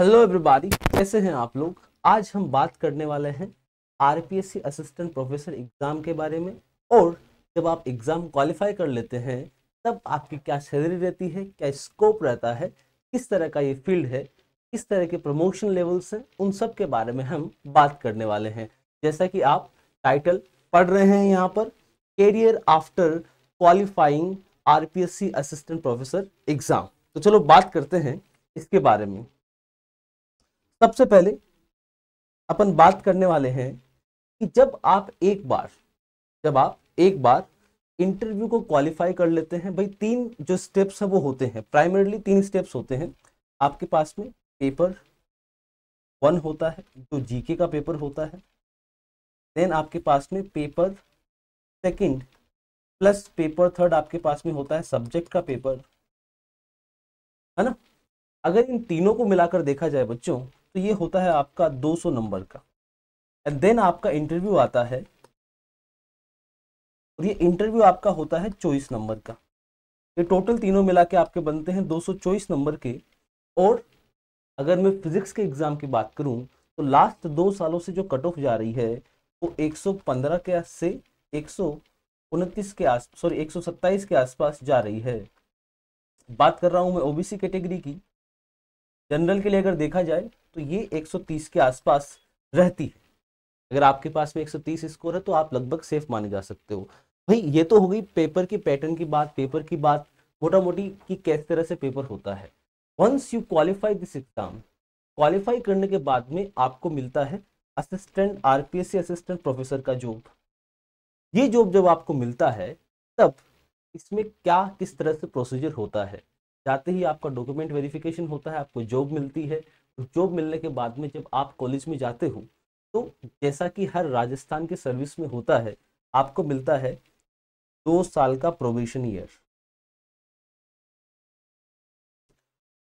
hello everybody कैसे हैं आप लोग आज हम बात करने वाले हैं आरपीएससी असिस्टेंट प्रोफेसर एग्ज़ाम के बारे में और जब आप एग्ज़ाम क्वालिफाई कर लेते हैं तब आपकी क्या सैलरी रहती है क्या स्कोप रहता है किस तरह का ये फील्ड है किस तरह के प्रमोशन लेवल्स हैं उन सब के बारे में हम बात करने वाले हैं जैसा कि आप टाइटल पढ़ रहे हैं यहाँ पर career after qualifying RPSC assistant professor exam तो चलो बात करते हैं इसके बारे में सबसे पहले अपन बात करने वाले हैं कि जब आप एक बार जब आप एक बार इंटरव्यू को क्वालिफाई कर लेते हैं भाई तीन जो स्टेप्स है वो होते हैं प्राइमरीली तीन स्टेप्स होते हैं आपके पास में पेपर वन होता है जो जीके का पेपर होता है देन आपके पास में paper second plus paper third आपके पास में होता है सब्जेक्ट का पेपर है ना अगर इन तीनों को मिलाकर देखा जाए बच्चों तो ये होता है आपका 200 नंबर का एंड देन आपका इंटरव्यू आता है और ये इंटरव्यू आपका होता है चौबीस नंबर का ये टोटल तीनों मिला के आपके बनते हैं दो नंबर के और अगर मैं फिजिक्स के एग्ज़ाम की बात करूं तो लास्ट दो सालों से जो कट ऑफ जा रही है वो 115 के से एक के आस सॉरी एक के आसपास जा रही है बात कर रहा हूँ मैं ओबीसी कैटेगरी की जनरल के लिए अगर देखा जाए तो ये 130 के आसपास रहती है अगर आपके पास में 130 स्कोर है तो आप लगभग सेफ माने जा सकते हो भाई ये तो हो गई पेपर के पैटर्न की बात पेपर की बात मोटा मोटी कि किस तरह से पेपर होता है once you qualify this exam qualify करने के बाद में आपको मिलता है असिस्टेंट आर असिस्टेंट प्रोफेसर का जॉब ये जॉब जब आपको मिलता है तब इसमें क्या किस तरह से प्रोसीजर होता है जाते ही आपका डॉक्यूमेंट वेरिफिकेशन होता है आपको जॉब मिलती है जॉब मिलने के बाद में जब आप कॉलेज में जाते हो तो जैसा कि हर राजस्थान के सर्विस में होता है आपको मिलता है दो साल का प्रोबेशन ईयर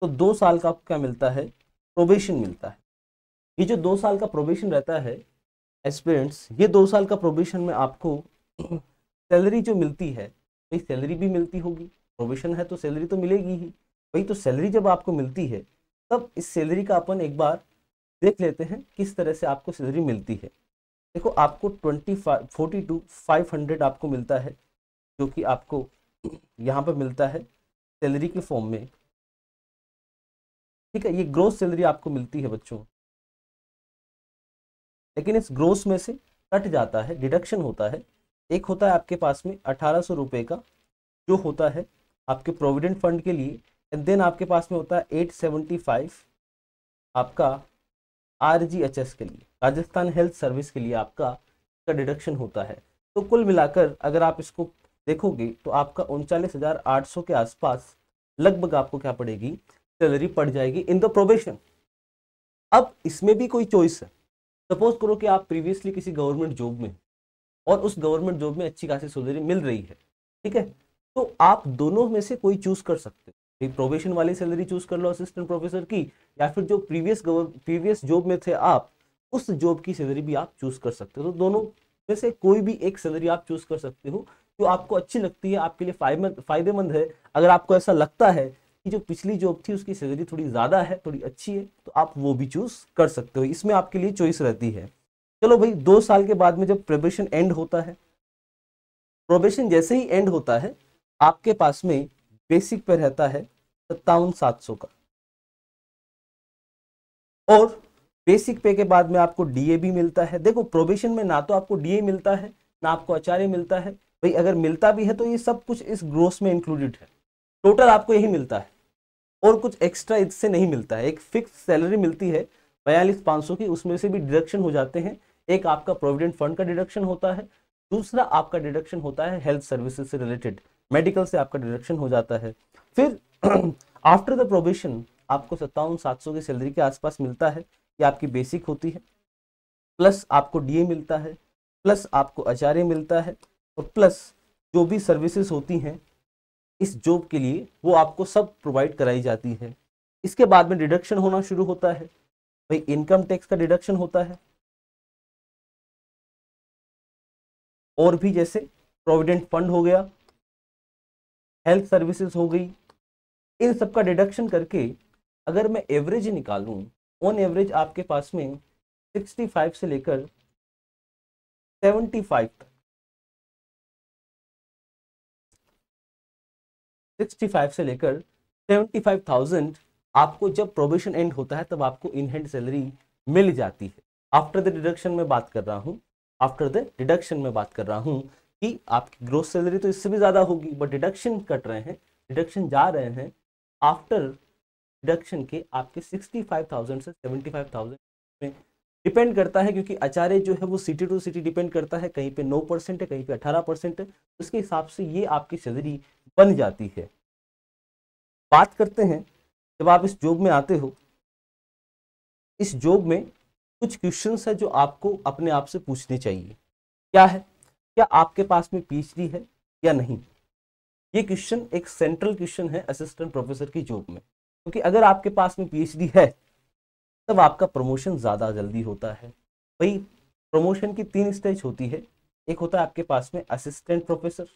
तो दो साल का आपको क्या मिलता है प्रोबेशन मिलता है ये जो दो साल का प्रोबेशन रहता है एक्सपीरियंस ये दो साल का प्रोबेशन में आपको सैलरी जो मिलती है भाई सैलरी भी मिलती होगी प्रोबेशन है तो सैलरी तो मिलेगी ही भाई तो सैलरी जब आपको मिलती है तब इस सैलरी का अपन एक बार देख लेते हैं किस तरह से आपको सैलरी मिलती है देखो आपको twenty five forty two five hundred आपको मिलता है जो कि आपको यहाँ पर मिलता है सैलरी के फॉर्म में ठीक है ये ग्रोस सैलरी आपको मिलती है बच्चों लेकिन इस ग्रोस में से कट जाता है डिडक्शन होता है एक होता है आपके पास में अठारह सौ रुपये का जो होता है आपके प्रोविडेंट फंड के लिए देन आपके पास में होता है एट सेवेंटी फाइव आपका आर जी एच एस के लिए राजस्थान हेल्थ सर्विस के लिए आपका इसका डिडक्शन होता है तो कुल मिलाकर अगर आप इसको देखोगे तो आपका उनचालीस हज़ार आठ सौ के आसपास लगभग आपको क्या पड़ेगी सैलरी पड़ जाएगी इन द प्रोबेशन अब इसमें भी कोई चॉइस है सपोज करो कि आप प्रीवियसली किसी गवर्नमेंट जॉब में और उस गवर्नमेंट जॉब में अच्छी खासी सैलरी मिल रही है ठीक है तो आप दोनों में से कोई चूज कर सकते हो एक प्रोबेशन वाली सैलरी चूज कर लो असिस्टेंट प्रोफेसर की या फिर जो प्रीवियस प्रीवियस जॉब में थे आप उस जॉब की सैलरी भी आप चूज कर सकते हो तो दोनों में से कोई भी एक सैलरी आप चूज कर सकते हो जो आपको अच्छी लगती है आपके लिए फायदेमंद है अगर आपको ऐसा लगता है कि जो पिछली जॉब थी उसकी सैलरी थोड़ी ज़्यादा है थोड़ी अच्छी है तो आप वो भी चूज कर सकते हो इसमें आपके लिए चॉइस रहती है चलो भाई दो साल के बाद में जब प्रोबेशन एंड होता है प्रोबेशन जैसे ही एंड होता है आपके पास में बेसिक पे रहता है सत्तावन सात सौ का और बेसिक पे के बाद में आपको डीए भी मिलता है देखो प्रोबेशन में ना तो आपको डीए मिलता है ना आपको आचार्य मिलता है भाई अगर मिलता भी है तो ये सब कुछ इस ग्रोस में इंक्लूडेड है टोटल आपको यही मिलता है और कुछ एक्स्ट्रा इससे नहीं मिलता है एक फिक्स सैलरी मिलती है बयालीस पाँच सौ की उसमें से भी डिडक्शन हो जाते हैं एक आपका प्रोविडेंट फंड का डिडक्शन होता है दूसरा आपका डिडक्शन होता है हेल्थ सर्विसेज से रिलेटेड मेडिकल से आपका डिडक्शन हो जाता है फिर आफ्टर द प्रोबेशन आपको सत्तावन सात सौ की सैलरी के आसपास मिलता है ये आपकी बेसिक होती है प्लस आपको डीए मिलता है प्लस आपको आचार्य मिलता है और प्लस जो भी सर्विसेज होती हैं इस जॉब के लिए वो आपको सब प्रोवाइड कराई जाती है इसके बाद में डिडक्शन होना शुरू होता है भाई इनकम टैक्स का डिडक्शन होता है और भी जैसे प्रोविडेंट फंड हो गया हेल्थ सर्विसेज हो गई इन सब का डिडक्शन करके अगर मैं एवरेज निकालूं ऑन एवरेज आपके पास में 65 से लेकर 75 तक 65 से लेकर 75,000 आपको जब प्रोबेशन एंड होता है तब आपको इन हैंड सैलरी मिल जाती है आफ्टर द डिडक्शन में बात कर रहा हूँ आफ्टर द डिडक्शन में बात कर रहा हूँ कि आपकी ग्रोथ सैलरी तो इससे भी ज़्यादा होगी बट डिडक्शन कट रहे हैं डिडक्शन जा रहे हैं आफ्टर डिडक्शन के आपके सिक्सटी फाइव थाउजेंड से सेवेंटी फाइव थाउजेंड में डिपेंड करता है क्योंकि आचार्य जो है वो सिटी टू सिटी डिपेंड करता है कहीं पे नौ परसेंट है कहीं पे अठारह परसेंट है उसके हिसाब से ये आपकी सैलरी बन जाती है बात करते हैं जब आप इस जॉब में आते हो इस जॉब में कुछ क्वेश्चन है जो आपको अपने आप से पूछने चाहिए क्या है क्या आपके पास में पीएचडी है या नहीं ये क्वेश्चन एक सेंट्रल क्वेश्चन है असिस्टेंट प्रोफेसर की जॉब में क्योंकि तो अगर आपके पास में पीएचडी है तब आपका प्रमोशन ज़्यादा जल्दी होता है भाई प्रमोशन की तीन स्टेज होती है एक होता है आपके पास में असिस्टेंट प्रोफेसर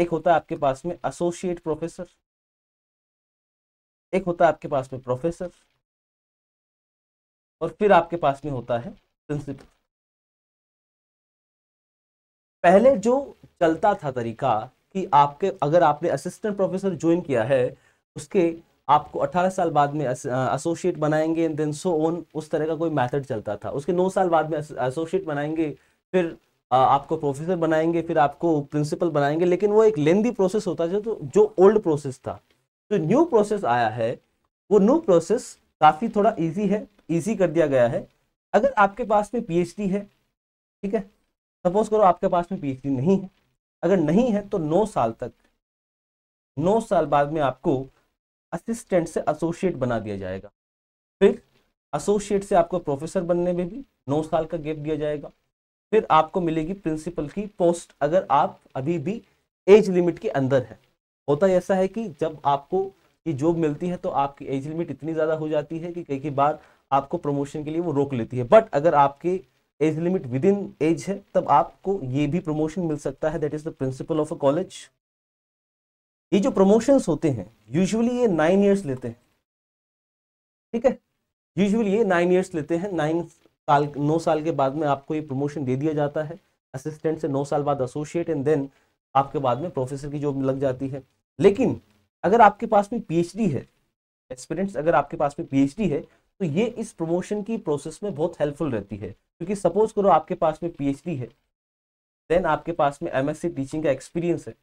एक होता है आपके पास में एसोसिएट प्रोफेसर एक होता है आपके पास में प्रोफेसर और फिर आपके पास में होता है प्रिंसिपल पहले जो चलता था तरीका कि आपके अगर आपने असिस्टेंट प्रोफेसर ज्वाइन किया है उसके आपको 18 साल बाद में एसोसिएट बनाएंगे एंड देन सो ऑन उस तरह का कोई मेथड चलता था उसके 9 साल बाद में एसोसिएट बनाएंगे फिर आपको प्रोफेसर बनाएंगे फिर आपको प्रिंसिपल बनाएंगे लेकिन वो एक लेंदी प्रोसेस होता था तो जो ओल्ड प्रोसेस था जो तो न्यू प्रोसेस आया है वो न्यू प्रोसेस काफ़ी थोड़ा ईजी है ईजी कर दिया गया है अगर आपके पास में पी है ठीक है सपोज करो आपके पास में पीएचडी नहीं है अगर नहीं है तो नौ साल तक नौ साल बाद में आपको असिस्टेंट से एसोसिएट बना दिया जाएगा फिर एसोसिएट से आपको प्रोफेसर बनने में भी नौ साल का गैप दिया जाएगा फिर आपको मिलेगी प्रिंसिपल की पोस्ट अगर आप अभी भी एज लिमिट के अंदर है होता ऐसा है कि जब आपको ये जॉब मिलती है तो आपकी एज लिमिट इतनी ज़्यादा हो जाती है कि कई कई बार आपको प्रमोशन के लिए वो रोक लेती है बट अगर आपके age limit within age है तब आपको ये भी प्रमोशन मिल सकता है that is the principal of a college ये जो प्रमोशंस होते हैं यूजुअली ये नाइन ईयर्स लेते हैं ठीक है यूजुअली ये नाइन ईयर्स लेते हैं नाइन साल नौ साल के बाद में आपको ये प्रमोशन दे दिया जाता है असिस्टेंट से नौ साल बाद एसोसिएट एंड देन आपके बाद में प्रोफेसर की जॉब लग जाती है लेकिन अगर आपके पास में पीएचडी है एक्सपीरियंस अगर आपके पास में पीएचडी है तो ये इस प्रमोशन की प्रोसेस में बहुत हेल्पफुल रहती है क्योंकि सपोज करो आपके पास में पीएचडी है देन आपके पास में एमएससी टीचिंग का एक्सपीरियंस है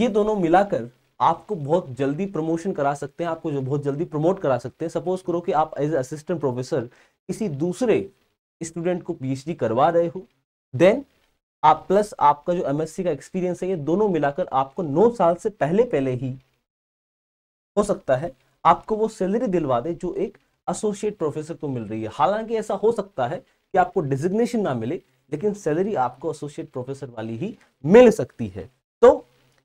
ये दोनों मिलाकर आपको बहुत जल्दी प्रमोशन करा सकते हैं आपको जो बहुत जल्दी प्रमोट करा सकते हैं सपोज करो कि आप एज असिस्टेंट प्रोफेसर किसी दूसरे स्टूडेंट को पीएचडी करवा रहे हो देन आप प्लस आपका जो एमएससी का एक्सपीरियंस है ये दोनों मिलाकर आपको नौ साल से पहले पहले ही हो सकता है आपको वो सैलरी दिलवा दे जो एक एसोसिएट प्रोफेसर को मिल रही है हालांकि ऐसा हो सकता है कि आपको डिजिग्नेशन ना मिले लेकिन सैलरी आपको एसोसिएट प्रोफेसर वाली ही मिल सकती है तो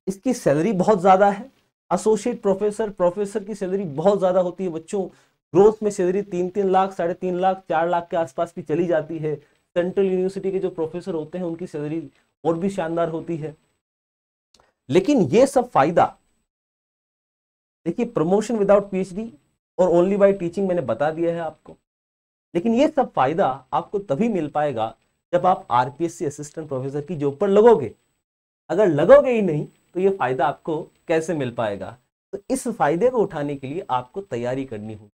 इसकी सैलरी बहुत ज़्यादा है एसोसिएट प्रोफेसर प्रोफेसर की सैलरी बहुत ज़्यादा होती है बच्चों ग्रोथ में सैलरी तीन तीन लाख साढ़े तीन लाख चार लाख के आसपास की चली जाती है सेंट्रल यूनिवर्सिटी के जो प्रोफेसर होते हैं उनकी सैलरी और भी शानदार होती है लेकिन ये सब फायदा देखिए प्रमोशन विदाउट पीएचडी और ओनली बाई टीचिंग मैंने बता दिया है आपको लेकिन ये सब फायदा आपको तभी मिल पाएगा जब आप आरपीएससी असिस्टेंट प्रोफेसर की जॉब पर लगोगे अगर लगोगे ही नहीं तो ये फायदा आपको कैसे मिल पाएगा तो इस फायदे को उठाने के लिए आपको तैयारी करनी होगी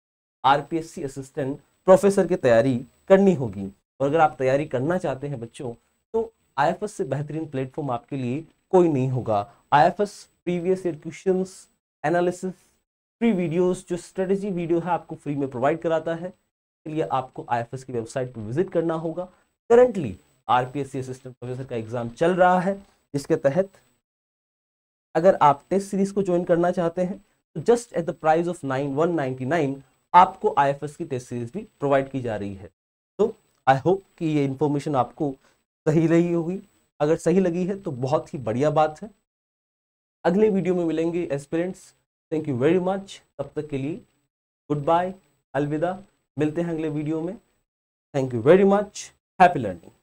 आरपीएससी असिस्टेंट प्रोफेसर की तैयारी करनी होगी और अगर आप तैयारी करना चाहते हैं बच्चों तो आई से बेहतरीन प्लेटफॉर्म आपके लिए कोई नहीं होगा I previous year question analysis free videos जो स्ट्रेटेजी वीडियो है आपको फ्री में प्रोवाइड कराता है इसके लिए आपको आई की वेबसाइट पर विजिट करना होगा करंटली आर असिस्टेंट प्रोफेसर का एग्ज़ाम चल रहा है जिसके तहत अगर आप टेस्ट सीरीज को ज्वाइन करना चाहते हैं तो just at the price of nine one ninety nine आपको आई की टेस्ट सीरीज भी प्रोवाइड की जा रही है तो आई होप कि ये इन्फॉर्मेशन आपको सही रही होगी अगर सही लगी है तो बहुत ही बढ़िया बात है अगले वीडियो में मिलेंगे aspirants thank you very much तब तक के लिए गुड बाय अलविदा मिलते हैं अगले वीडियो में thank you very much happy learning